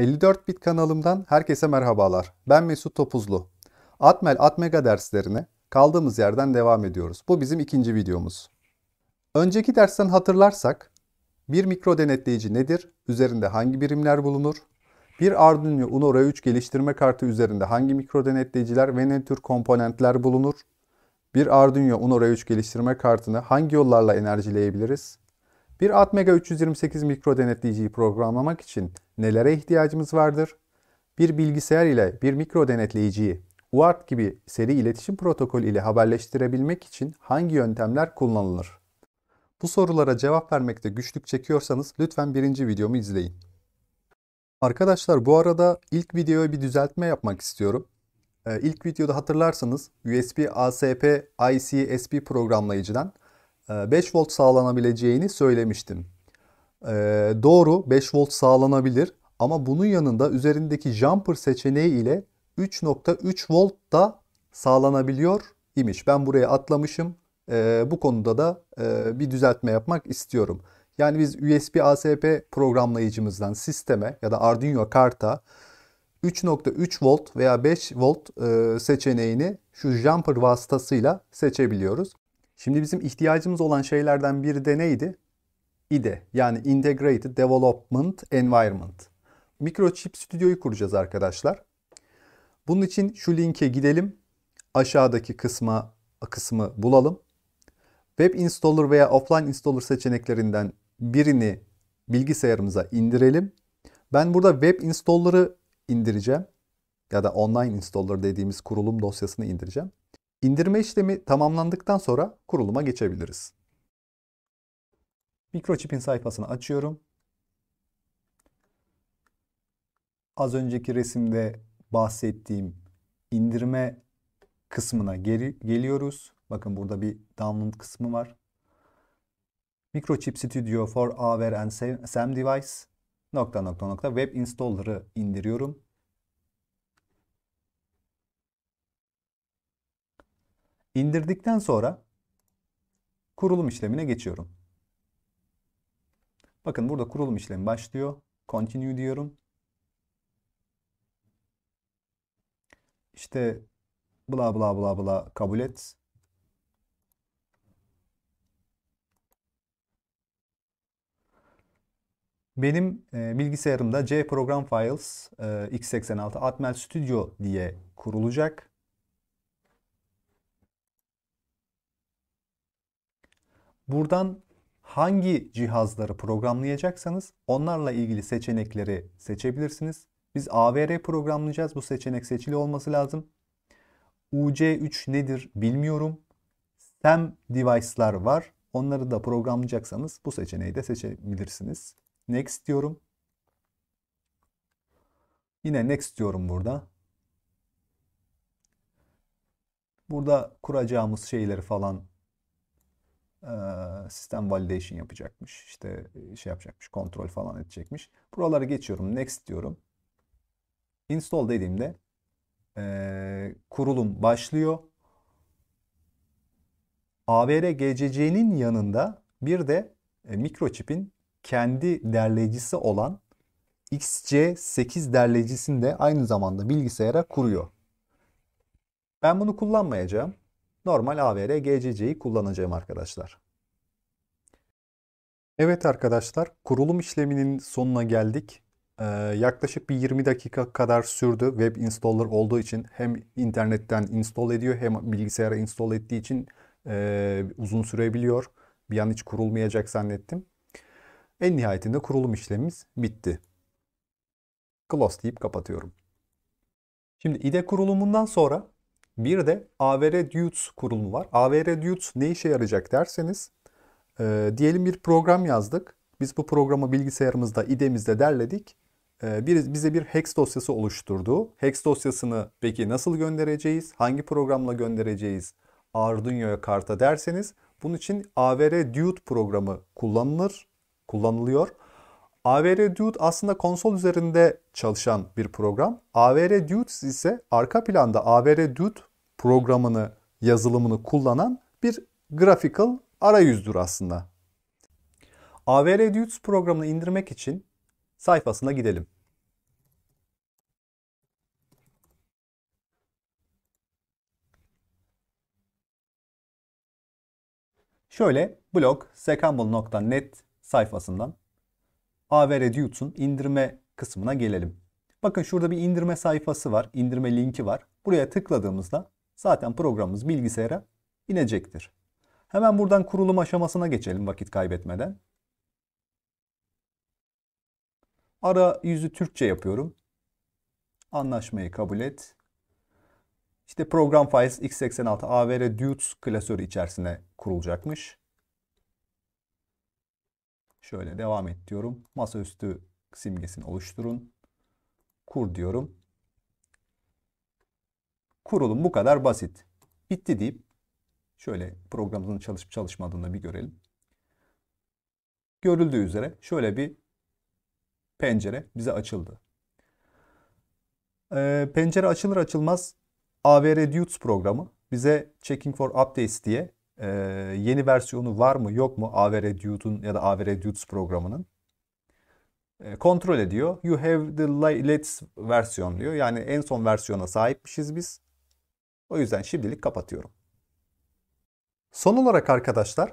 54 Bit kanalımdan herkese merhabalar. Ben Mesut Topuzlu. Atmel Atmega derslerine kaldığımız yerden devam ediyoruz. Bu bizim ikinci videomuz. Önceki dersten hatırlarsak bir mikro denetleyici nedir? Üzerinde hangi birimler bulunur? Bir Arduino Uno R3 geliştirme kartı üzerinde hangi mikro denetleyiciler ve ne tür komponentler bulunur? Bir Arduino Uno R3 geliştirme kartını hangi yollarla enerjileyebiliriz? Bir Atmega 328 mikro denetleyiciyi programlamak için nelere ihtiyacımız vardır? Bir bilgisayar ile bir mikro denetleyiciyi UART gibi seri iletişim protokolü ile haberleştirebilmek için hangi yöntemler kullanılır? Bu sorulara cevap vermekte güçlük çekiyorsanız lütfen birinci videomu izleyin. Arkadaşlar bu arada ilk videoya bir düzeltme yapmak istiyorum. Ee, ilk videoda hatırlarsanız USB ASP IC SP programlayıcıdan 5 e, volt sağlanabileceğini söylemiştim. E, doğru 5 volt sağlanabilir ama bunun yanında üzerindeki jumper seçeneği ile 3.3 volt da sağlanabiliyor imiş. Ben buraya atlamışım. E, bu konuda da bir düzeltme yapmak istiyorum. Yani biz USB ASP programlayıcımızdan sisteme ya da Arduino karta 3.3 volt veya 5 volt seçeneğini şu jumper vasıtasıyla seçebiliyoruz. Şimdi bizim ihtiyacımız olan şeylerden biri de neydi? IDE yani Integrated Development Environment. Microchip Studio'yu kuracağız arkadaşlar. Bunun için şu linke gidelim. Aşağıdaki kısma kısmı bulalım. Web installer veya offline installer seçeneklerinden birini bilgisayarımıza indirelim. Ben burada web installer'ı indireceğim ya da online installer dediğimiz kurulum dosyasını indireceğim. İndirme işlemi tamamlandıktan sonra kuruluma geçebiliriz. Mikrochip'in sayfasını açıyorum. Az önceki resimde bahsettiğim indirme kısmına geri geliyoruz. Bakın burada bir download kısmı var. Microchip Studio for Aware and Sam Device nokta nokta nokta web installer'ı indiriyorum. indirdikten sonra kurulum işlemine geçiyorum. Bakın burada kurulum işlemi başlıyor. Continue diyorum. İşte bla bla bla bla kabul et. Benim e, bilgisayarımda C Program Files e, x86 Atmel Studio diye kurulacak. Buradan hangi cihazları programlayacaksanız onlarla ilgili seçenekleri seçebilirsiniz. Biz AVR programlayacağız. Bu seçenek seçili olması lazım. UC3 nedir bilmiyorum. SEM device'lar var. Onları da programlayacaksanız bu seçeneği de seçebilirsiniz. Next diyorum. Yine next diyorum burada. Burada kuracağımız şeyleri falan sistem validation yapacakmış. İşte şey yapacakmış, kontrol falan edecekmiş. Buralara geçiyorum. Next diyorum. Install dediğimde e, kurulum başlıyor. AVR GCC'nin yanında bir de e, Microchip'in kendi derleyicisi olan XC8 derleyicisini de aynı zamanda bilgisayara kuruyor. Ben bunu kullanmayacağım normal AVR GCC'yi kullanacağım arkadaşlar. Evet arkadaşlar kurulum işleminin sonuna geldik. Ee, yaklaşık bir 20 dakika kadar sürdü web installer olduğu için hem internetten install ediyor hem bilgisayara install ettiği için e, uzun sürebiliyor. Bir an hiç kurulmayacak zannettim. En nihayetinde kurulum işlemimiz bitti. Close deyip kapatıyorum. Şimdi IDE kurulumundan sonra bir de AVR Dudes kurulumu var. AVR Dudes ne işe yarayacak derseniz e, diyelim bir program yazdık. Biz bu programı bilgisayarımızda, IDE'mizde derledik. E, bir, bize bir hex dosyası oluşturdu. Hex dosyasını peki nasıl göndereceğiz? Hangi programla göndereceğiz? Arduino'ya karta derseniz bunun için AVR Dude programı kullanılır, kullanılıyor. AVR Dude aslında konsol üzerinde çalışan bir program. AVR Dudes ise arka planda AVR Dude programını, yazılımını kullanan bir graphical arayüzdür aslında. AVR-Dudes programını indirmek için sayfasına gidelim. Şöyle blog sekambol.net sayfasından AVR-Dudes'un indirme kısmına gelelim. Bakın şurada bir indirme sayfası var, indirme linki var. Buraya tıkladığımızda zaten programımız bilgisayara inecektir. Hemen buradan kurulum aşamasına geçelim vakit kaybetmeden. Ara yüzü Türkçe yapıyorum. Anlaşmayı kabul et. İşte program files x86 AVR Dudes klasörü içerisine kurulacakmış. Şöyle devam et diyorum. Masaüstü simgesini oluşturun. Kur diyorum. Kurulum bu kadar basit. Bitti deyip şöyle programımızın çalışıp çalışmadığını bir görelim. Görüldüğü üzere şöyle bir pencere bize açıldı. Ee, pencere açılır açılmaz AVR Dudes programı bize Checking for Updates diye e, yeni versiyonu var mı yok mu AVR Dudes'un ya da AVR Dudes programının e, kontrol ediyor. You have the latest versiyon diyor. Yani en son versiyona sahipmişiz biz. O yüzden şimdilik kapatıyorum. Son olarak arkadaşlar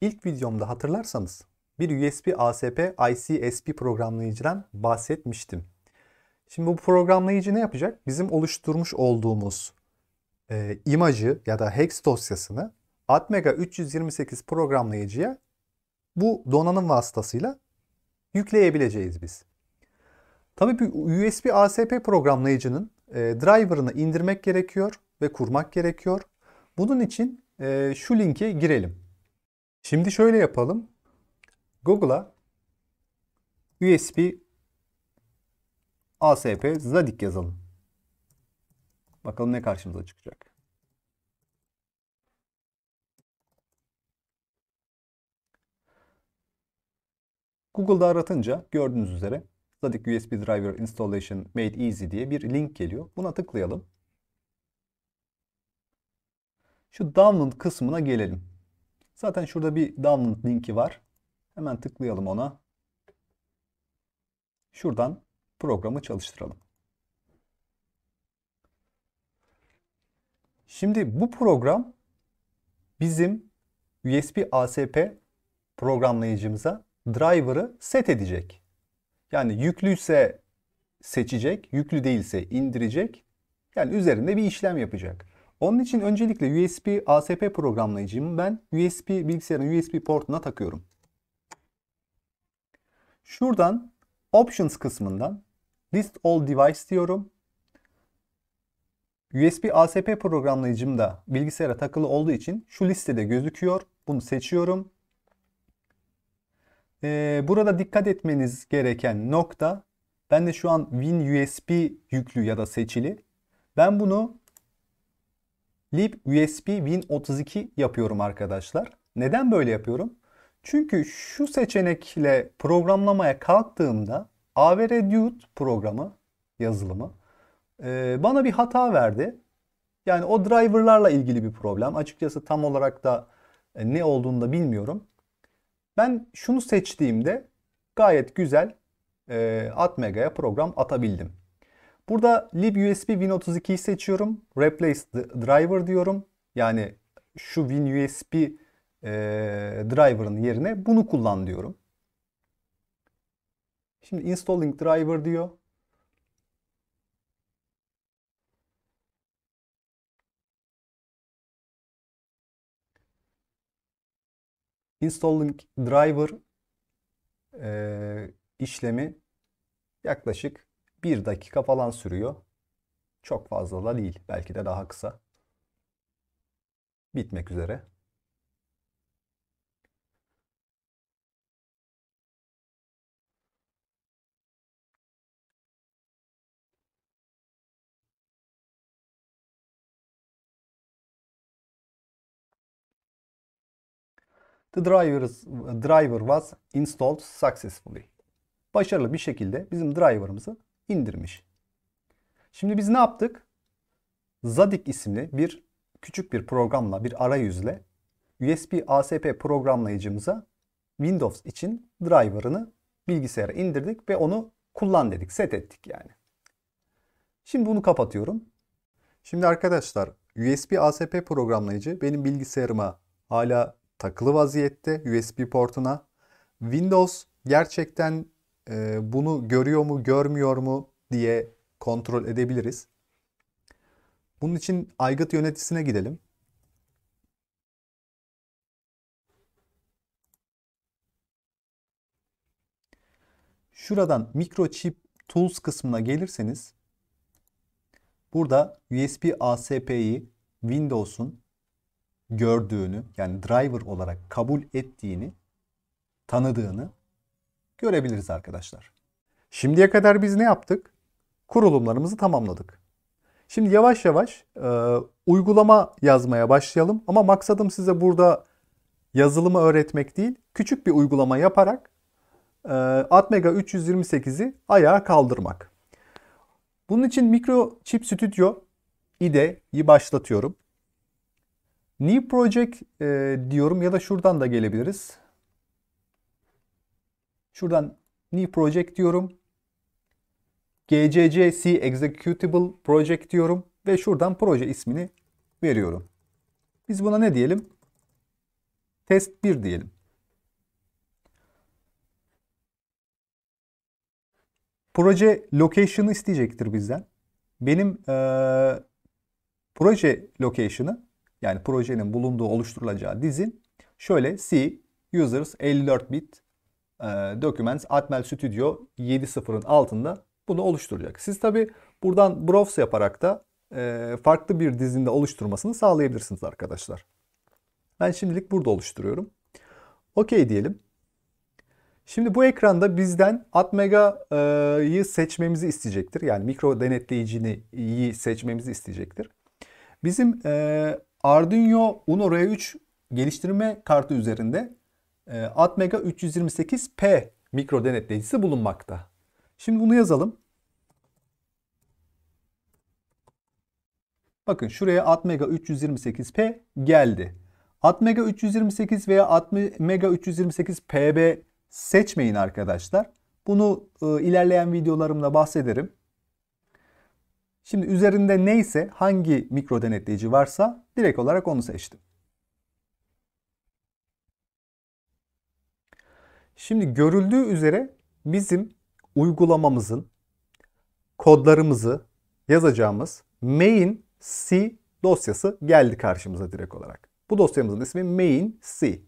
ilk videomda hatırlarsanız bir USB ASP ICSP programlayıcıdan bahsetmiştim. Şimdi bu programlayıcı ne yapacak? Bizim oluşturmuş olduğumuz e, imajı ya da hex dosyasını Atmega 328 programlayıcıya bu donanım vasıtasıyla yükleyebileceğiz biz. Tabii USB ASP programlayıcının e, driver'ını indirmek gerekiyor ve kurmak gerekiyor. Bunun için e, şu linke girelim. Şimdi şöyle yapalım. Google'a USB ASP Zadik yazalım. Bakalım ne karşımıza çıkacak. Google'da aratınca gördüğünüz üzere Zadig USB Driver Installation Made Easy diye bir link geliyor. Buna tıklayalım. Şu download kısmına gelelim. Zaten şurada bir download linki var. Hemen tıklayalım ona. Şuradan programı çalıştıralım. Şimdi bu program bizim USB ASP programlayıcımıza driver'ı set edecek. Yani yüklüyse seçecek, yüklü değilse indirecek. Yani üzerinde bir işlem yapacak. Onun için öncelikle USB ASP programlayıcımı ben USB bilgisayarın USB portuna takıyorum. Şuradan Options kısmından List All Device diyorum. USB ASP programlayıcım da bilgisayara takılı olduğu için şu listede gözüküyor. Bunu seçiyorum. Ee, burada dikkat etmeniz gereken nokta ben de şu an Win USB yüklü ya da seçili. Ben bunu Lib USB Win 32 yapıyorum arkadaşlar. Neden böyle yapıyorum? Çünkü şu seçenekle programlamaya kalktığımda AVRDUDE programı yazılımı e, bana bir hata verdi. Yani o driverlarla ilgili bir problem. Açıkçası tam olarak da e, ne olduğunu da bilmiyorum. Ben şunu seçtiğimde gayet güzel e, Atmega'ya program atabildim. Burada libusb win32'yi seçiyorum. Replace driver diyorum. Yani şu winusb e, driver'ın yerine bunu kullan diyorum. Şimdi installing driver diyor. Installing driver e, işlemi yaklaşık 1 dakika falan sürüyor. Çok fazla da değil. Belki de daha kısa. Bitmek üzere. The drivers, driver was installed successfully. Başarılı bir şekilde bizim driver'ımızı indirmiş. Şimdi biz ne yaptık? Zadik isimli bir küçük bir programla, bir arayüzle USB ASP programlayıcımıza Windows için driver'ını bilgisayara indirdik ve onu kullan dedik, set ettik yani. Şimdi bunu kapatıyorum. Şimdi arkadaşlar USB ASP programlayıcı benim bilgisayarıma hala takılı vaziyette USB portuna. Windows gerçekten e, bunu görüyor mu görmüyor mu diye kontrol edebiliriz. Bunun için aygıt yöneticisine gidelim. Şuradan Microchip Tools kısmına gelirseniz burada USB ASP'yi Windows'un gördüğünü yani driver olarak kabul ettiğini, tanıdığını görebiliriz arkadaşlar. Şimdiye kadar biz ne yaptık? Kurulumlarımızı tamamladık. Şimdi yavaş yavaş e, uygulama yazmaya başlayalım ama maksadım size burada yazılımı öğretmek değil, küçük bir uygulama yaparak e, Atmega 328'i ayağa kaldırmak. Bunun için Microchip Studio IDE'yi başlatıyorum. New Project e, diyorum ya da şuradan da gelebiliriz. Şuradan New Project diyorum. GCCC Executable Project diyorum. Ve şuradan proje ismini veriyorum. Biz buna ne diyelim? Test 1 diyelim. Proje location'ı isteyecektir bizden. Benim e, proje location'ı yani projenin bulunduğu oluşturulacağı dizin şöyle C users 54 bit e, documents Atmel Studio 7.0'ın altında bunu oluşturacak. Siz tabi buradan browse yaparak da e, farklı bir dizinde oluşturmasını sağlayabilirsiniz arkadaşlar. Ben şimdilik burada oluşturuyorum. OK diyelim. Şimdi bu ekranda bizden Atmega'yı seçmemizi isteyecektir. Yani mikro denetleyicini seçmemizi isteyecektir. Bizim e, Arduino Uno R3 geliştirme kartı üzerinde e, Atmega 328P mikro denetleyicisi bulunmakta. Şimdi bunu yazalım. Bakın şuraya Atmega 328P geldi. Atmega 328 veya Atmega 328PB seçmeyin arkadaşlar. Bunu e, ilerleyen videolarımda bahsederim. Şimdi üzerinde neyse hangi mikro denetleyici varsa direkt olarak onu seçtim. Şimdi görüldüğü üzere bizim uygulamamızın kodlarımızı yazacağımız main C dosyası geldi karşımıza direkt olarak. Bu dosyamızın ismi main C.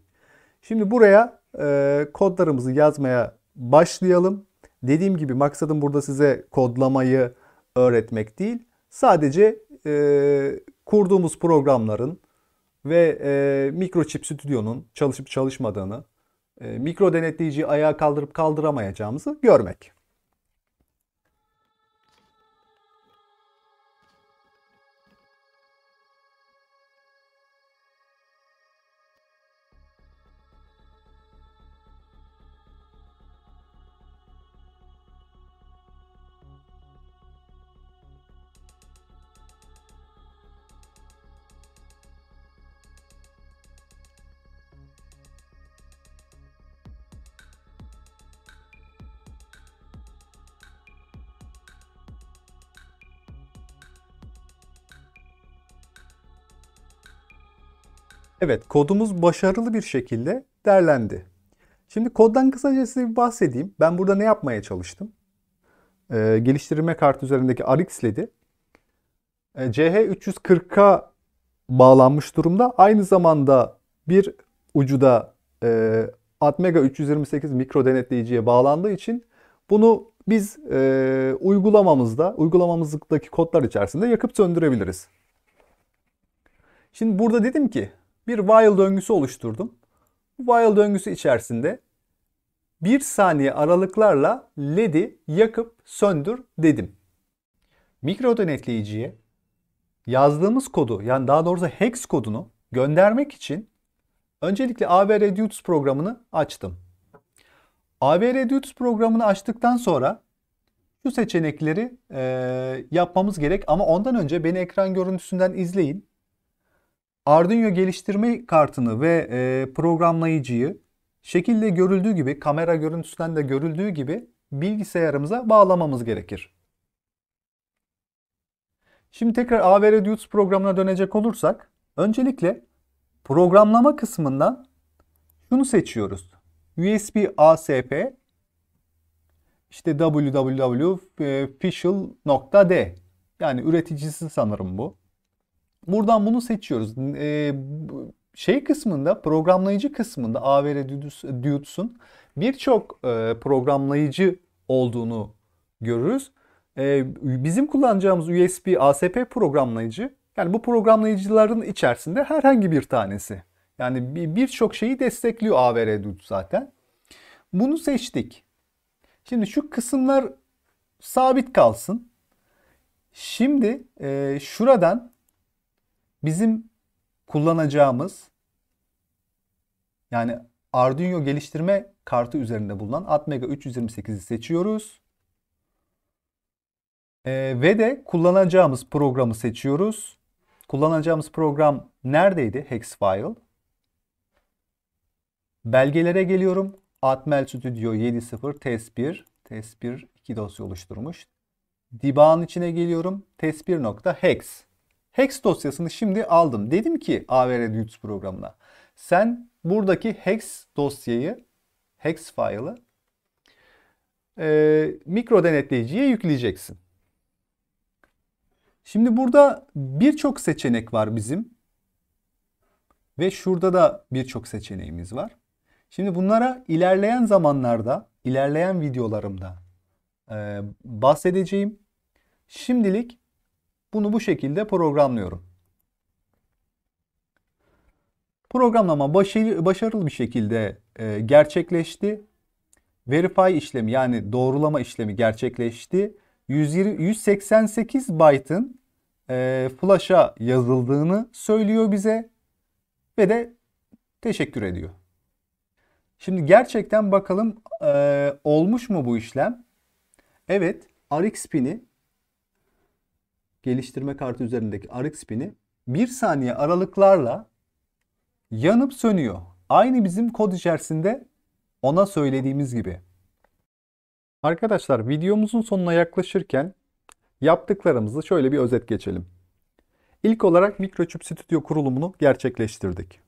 Şimdi buraya e, kodlarımızı yazmaya başlayalım. Dediğim gibi maksadım burada size kodlamayı, öğretmek değil. Sadece e, kurduğumuz programların ve e, Microchip Stüdyo'nun çalışıp çalışmadığını, e, mikro denetleyiciyi ayağa kaldırıp kaldıramayacağımızı görmek. Evet kodumuz başarılı bir şekilde derlendi. Şimdi koddan kısaca size bir bahsedeyim. Ben burada ne yapmaya çalıştım? Ee, geliştirme kartı üzerindeki RX LED'i e, e CH340'a bağlanmış durumda. Aynı zamanda bir ucuda e, Atmega 328 mikro denetleyiciye bağlandığı için bunu biz e, uygulamamızda, uygulamamızdaki kodlar içerisinde yakıp söndürebiliriz. Şimdi burada dedim ki bir while döngüsü oluşturdum. Bu while döngüsü içerisinde bir saniye aralıklarla LED'i yakıp söndür dedim. Mikro denetleyiciye yazdığımız kodu yani daha doğrusu hex kodunu göndermek için öncelikle AVR Dudes programını açtım. AVR Dudes programını açtıktan sonra şu seçenekleri e, yapmamız gerek ama ondan önce beni ekran görüntüsünden izleyin. Arduino geliştirme kartını ve e, programlayıcıyı şekilde görüldüğü gibi, kamera görüntüsünden de görüldüğü gibi bilgisayarımıza bağlamamız gerekir. Şimdi tekrar AVR Dudes programına dönecek olursak, öncelikle programlama kısmından şunu seçiyoruz. USB ASP işte www.fishel.d e, yani üreticisi sanırım bu. Buradan bunu seçiyoruz. E, şey kısmında, programlayıcı kısmında AVR Dudes'un birçok e, programlayıcı olduğunu görürüz. E, bizim kullanacağımız USB ASP programlayıcı, yani bu programlayıcıların içerisinde herhangi bir tanesi. Yani birçok şeyi destekliyor AVR Dudes zaten. Bunu seçtik. Şimdi şu kısımlar sabit kalsın. Şimdi e, şuradan Bizim kullanacağımız yani Arduino geliştirme kartı üzerinde bulunan Atmega 328'i seçiyoruz. Ee, ve de kullanacağımız programı seçiyoruz. Kullanacağımız program neredeydi? Hex file. Belgelere geliyorum. Atmel Studio 7.0 test 1. Test 1 iki dosya oluşturmuş. Debug'ın içine geliyorum. Test1.hex. Hex dosyasını şimdi aldım. Dedim ki AVR Dudes programına. Sen buradaki hex dosyayı, hex file'ı e, mikro denetleyiciye yükleyeceksin. Şimdi burada birçok seçenek var bizim. Ve şurada da birçok seçeneğimiz var. Şimdi bunlara ilerleyen zamanlarda, ilerleyen videolarımda e, bahsedeceğim. Şimdilik bunu bu şekilde programlıyorum. Programlama başarılı bir şekilde e, gerçekleşti. Verify işlemi yani doğrulama işlemi gerçekleşti. 188 byte'ın e, flash'a yazıldığını söylüyor bize ve de teşekkür ediyor. Şimdi gerçekten bakalım e, olmuş mu bu işlem? Evet, RX pin'i geliştirme kartı üzerindeki RX pini 1 saniye aralıklarla yanıp sönüyor. Aynı bizim kod içerisinde ona söylediğimiz gibi. Arkadaşlar videomuzun sonuna yaklaşırken yaptıklarımızı şöyle bir özet geçelim. İlk olarak Microchip Studio kurulumunu gerçekleştirdik.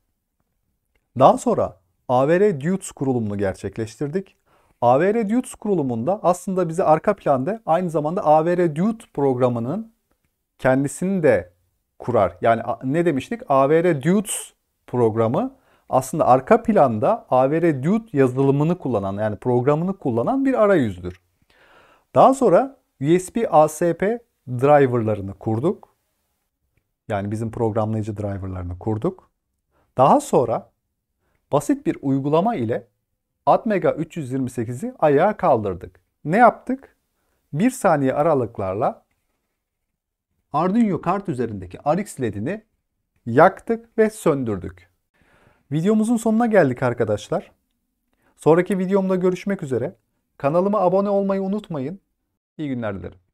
Daha sonra AVR Dudes kurulumunu gerçekleştirdik. AVR Dudes kurulumunda aslında bize arka planda aynı zamanda AVR Dude programının kendisini de kurar. Yani ne demiştik? AVR Dudes programı aslında arka planda AVR Dude yazılımını kullanan yani programını kullanan bir arayüzdür. Daha sonra USB ASP driverlarını kurduk. Yani bizim programlayıcı driverlarını kurduk. Daha sonra basit bir uygulama ile Atmega 328'i ayağa kaldırdık. Ne yaptık? Bir saniye aralıklarla Arduino kart üzerindeki RX ledini yaktık ve söndürdük. Videomuzun sonuna geldik arkadaşlar. Sonraki videomda görüşmek üzere. Kanalıma abone olmayı unutmayın. İyi günler dilerim.